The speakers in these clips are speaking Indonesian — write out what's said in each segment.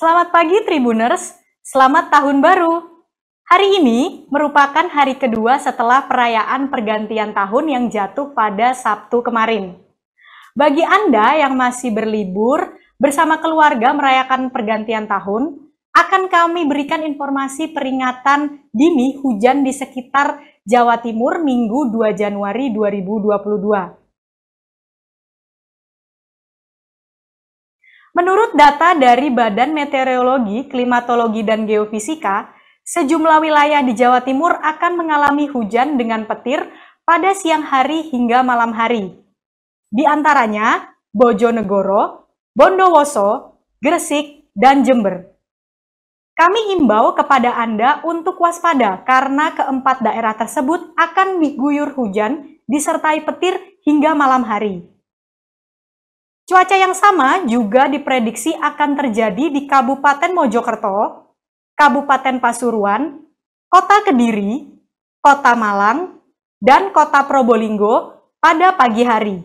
Selamat pagi Tribuners, selamat tahun baru. Hari ini merupakan hari kedua setelah perayaan pergantian tahun yang jatuh pada Sabtu kemarin. Bagi Anda yang masih berlibur bersama keluarga merayakan pergantian tahun, akan kami berikan informasi peringatan dini hujan di sekitar Jawa Timur Minggu 2 Januari 2022. Menurut data dari Badan Meteorologi, Klimatologi, dan Geofisika, sejumlah wilayah di Jawa Timur akan mengalami hujan dengan petir pada siang hari hingga malam hari. Di antaranya Bojonegoro, Bondowoso, Gresik, dan Jember. Kami imbau kepada Anda untuk waspada karena keempat daerah tersebut akan diguyur hujan disertai petir hingga malam hari. Cuaca yang sama juga diprediksi akan terjadi di Kabupaten Mojokerto, Kabupaten Pasuruan, Kota Kediri, Kota Malang, dan Kota Probolinggo pada pagi hari.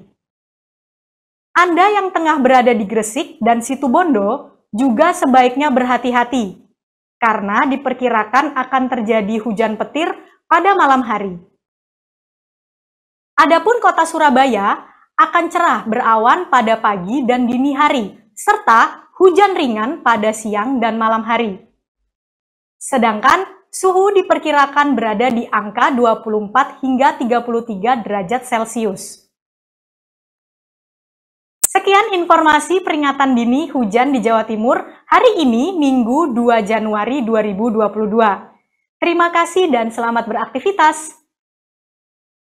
Anda yang tengah berada di Gresik dan Situbondo juga sebaiknya berhati-hati, karena diperkirakan akan terjadi hujan petir pada malam hari. Adapun kota Surabaya akan cerah berawan pada pagi dan dini hari, serta hujan ringan pada siang dan malam hari. Sedangkan suhu diperkirakan berada di angka 24 hingga 33 derajat Celcius. Sekian informasi peringatan dini hujan di Jawa Timur hari ini Minggu 2 Januari 2022. Terima kasih dan selamat beraktivitas.